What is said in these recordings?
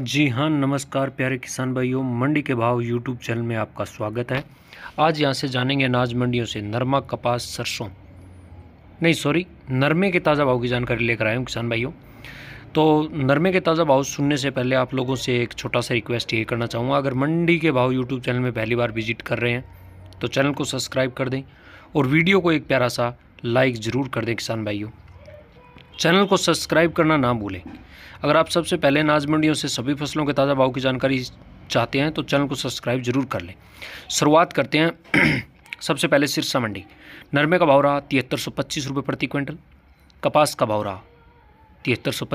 जी हाँ नमस्कार प्यारे किसान भाइयों मंडी के भाव यूट्यूब चैनल में आपका स्वागत है आज यहाँ से जानेंगे अनाज मंडियों से नरमा कपास सरसों नहीं सॉरी नरमे के ताज़ा भाव की जानकारी लेकर आए हूँ किसान भाइयों तो नरमे के ताज़ा भाव सुनने से पहले आप लोगों से एक छोटा सा रिक्वेस्ट ये करना चाहूँगा अगर मंडी के भाव यूट्यूब चैनल में पहली बार विजिट कर रहे हैं तो चैनल को सब्सक्राइब कर दें और वीडियो को एक प्यारा सा लाइक ज़रूर कर दें किसान भाइयों चैनल को सब्सक्राइब करना ना भूलें अगर आप सबसे पहले अनाज मंडियों से सभी फसलों के ताज़ा भाव की जानकारी चाहते हैं तो चैनल को सब्सक्राइब जरूर कर लें शुरुआत करते हैं सबसे पहले सिरसा मंडी नरमे का भाव रहा तिहत्तर सौ पच्चीस रुपये प्रति क्विंटल कपास का भाव रहा तिहत्तर सौ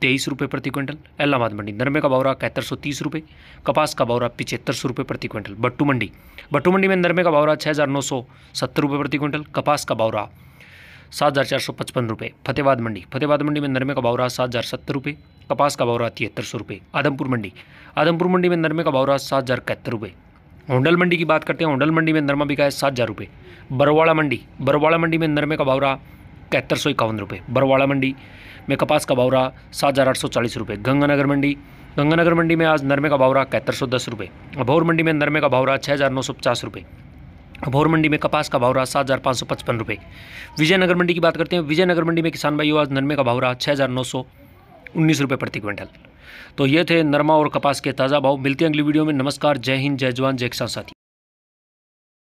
तेईस रुपये प्रति क्विंटल इलाहाबाद मंडी नरमे का भाव रहा इकहत्तर सौ तीस रुपये कपास का भाव रहा पिछहत्तर सौ रुपये प्रति क्विंटल बट्टू मंडी बट्टू मंडी में नरमे का भाव रहा छः हज़ार नौ सौ सत्तर रुपये प्रति क्विंटल कपास का भाव रहा सात हज़ार चार सौ पचपन रुपये फतेहबाद मंडी फतेहबाद मंडी में नरमे का भाव रहा सात हज़ार सत्तर रुपये कपास का भाव रहा तिहत्तर सौ रुपये आदमपुर मंडी आदमपुर मंडी में नरमे का भाव रहा सात हज़ार इकहत्तर रुपये होंडल मंडी की बात करते हैं होंडल मंडी में नरमा बिका है सात हज़ार रुपये बरवाड़ा मंडी बरवाड़ा मंडी में नरमे का भाव रहा इकहत्तर सौ इक्यावन रुपये बरवाड़ा मंडी में कपास का भाव रहा सात हज़ार आठ सौ चालीस रुपये गंगानगर मंडी गंगानगर मंडी में आज नरमे का भाव रहा इकहत्तर सौ दस रुपये अभौर मंडी में नरमे का भाव रहा छः हज़ार नौ सौ पचास रुपये भोर मंडी में कपास का भाव रहा सात हज़ार पाँच सौ पचपन रुपये विजयनगर मंडी की बात करते हैं विजयनगर मंडी में किसान भाइयों आज नरमे का भाव रहा छः हज़ार नौ सौ उन्नीस रुपये प्रति क्विंटल तो ये थे नरमा और कपास के ताज़ा भाव मिलते हैं अगली वीडियो में नमस्कार जय हिंद जय जवान जय किसान साथी